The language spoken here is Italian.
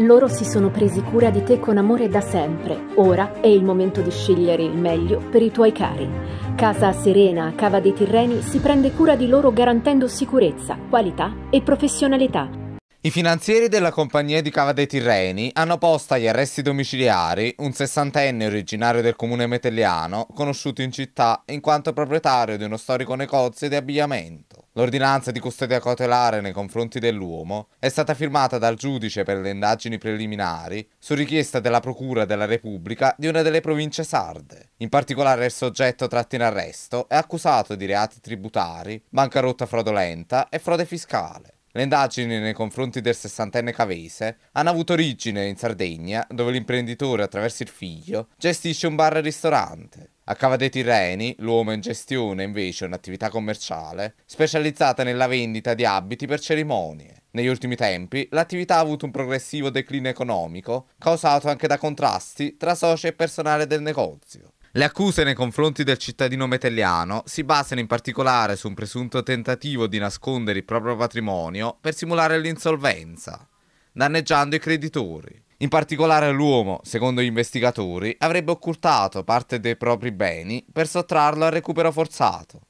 Loro si sono presi cura di te con amore da sempre. Ora è il momento di scegliere il meglio per i tuoi cari. Casa Serena a Cava dei Tirreni si prende cura di loro garantendo sicurezza, qualità e professionalità. I finanzieri della compagnia di Cava dei Tirreni hanno posto agli arresti domiciliari un sessantenne originario del comune metelliano, conosciuto in città in quanto proprietario di uno storico negozio di abbigliamento. L'ordinanza di custodia cautelare nei confronti dell'uomo è stata firmata dal giudice per le indagini preliminari su richiesta della Procura della Repubblica di una delle province sarde. In particolare il soggetto tratto in arresto è accusato di reati tributari, bancarotta fraudolenta e frode fiscale. Le indagini nei confronti del sessantenne cavese hanno avuto origine in Sardegna, dove l'imprenditore attraverso il figlio gestisce un bar e ristorante. A Cava dei Tirreni, l'uomo in gestione invece è un'attività commerciale specializzata nella vendita di abiti per cerimonie. Negli ultimi tempi l'attività ha avuto un progressivo declino economico, causato anche da contrasti tra soci e personale del negozio. Le accuse nei confronti del cittadino metelliano si basano in particolare su un presunto tentativo di nascondere il proprio patrimonio per simulare l'insolvenza, danneggiando i creditori. In particolare l'uomo, secondo gli investigatori, avrebbe occultato parte dei propri beni per sottrarlo al recupero forzato.